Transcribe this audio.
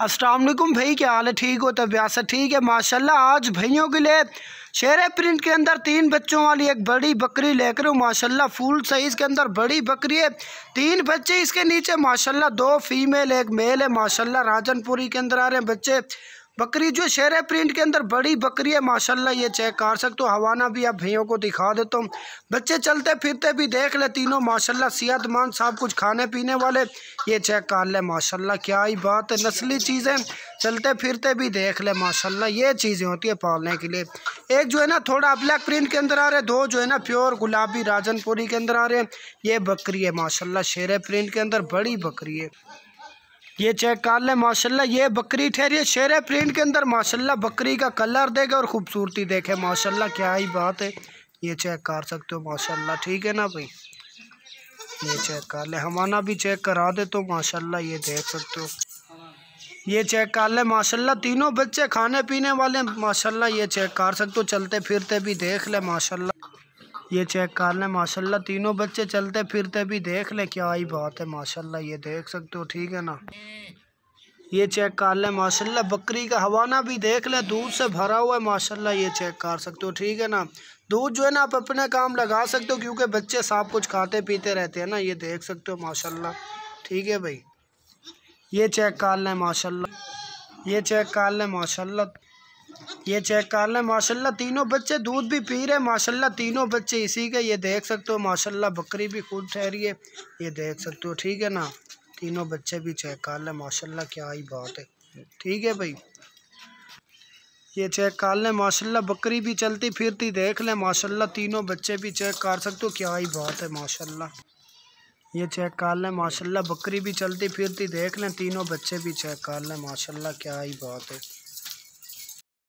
असलम भाई क्या हाल है ठीक हो तब तो व्यासर ठीक है माशाल्लाह आज भैयों के लिए शेर प्रिंट के अंदर तीन बच्चों वाली एक बड़ी बकरी लेकर हूँ माशाल्लाह फुल साइज़ के अंदर बड़ी बकरी है तीन बच्चे इसके नीचे माशाल्लाह दो फीमेल एक मेल है माशाल्लाह राजनपुरी के अंदर आ रहे हैं बच्चे बकरी जो शेर है प्रिंट के अंदर बड़ी बकरी है माशाल्लाह ये चेक कर सकते हो हवाना भी आप भैया को दिखा देता हूँ बच्चे चलते फिरते भी देख ले तीनों माशाल्लाह सेहतमंद सब कुछ खाने पीने वाले ये चेक कर ले माशाल्लाह क्या ही बात है नस्ली चीज़ें चलते फिरते भी देख ले माशाल्लाह ये चीज़ें होती है पालने के लिए एक जो है ना थोड़ा ब्लैक प्रिंट के अंदर आ रहे दो जो है ना प्योर गुलाबी राजनपुरी के अंदर आ रहे हैं ये बकरी है माशाल्लाह शेर प्रिंट के अंदर बड़ी बकरी है ये चेक कर लें माशाल्लाह ये बकरी ठहरी है शेर प्रिंट के अंदर माशाल्लाह बकरी का कलर देखे और ख़ूबसूरती देखे माशाल्लाह क्या ही बात है ये चेक कर सकते हो माशाल्लाह ठीक है ना भाई ये चेक कर ले हमारा भी चेक करा दे तो माशाल्लाह ये देख सकते हो ये चेक कर ले माशाल्लाह तीनों बच्चे खाने पीने वाले माशाल्लाह ये चेक कर सकते हो चलते फिरते भी देख ले माशाल्लाह ये चेक कर लें माशाल्लाह तीनों बच्चे चलते फिरते भी देख लें क्या ही बात है माशाल्लाह ये देख सकते हो ठीक है ना ये चेक कर लें माशाल्लाह बकरी का हवाना भी देख लें दूध से भरा हुआ है माशाल्लाह ये चेक कर सकते हो ठीक है ना दूध जो है ना आप अपने काम लगा सकते हो क्योंकि बच्चे साफ कुछ खाते पीते रहते हैं ना ये देख सकते हो माशाल्लाह ठीक है भाई ये चेक कर लें माशाल्लाह ये चेक कर लें माशाल्लाह ये चेक कर लें माशाल्लाह तीनों बच्चे दूध भी पी रहे माशाल्लाह तीनों बच्चे इसी के ये देख सकते हो माशाल्लाह बकरी भी खुद ठहरी है ये देख सकते हो ठीक है ना तीनों बच्चे भी चेक कर लें माशाल्लाह क्या ही बात है ठीक है भाई ये चेक कर लें माशाल्लाह बकरी भी चलती फिरती देख लें माशाल्लाह तीनों बच्चे भी चेक कर सकते हो क्या ही बात है माशाल्लाह ये चेक कर लें माशाल्लाह बकरी भी चलती फिरती देख लें तीनों बच्चे भी चेक कर लें माशाल्लाह क्या ही बात है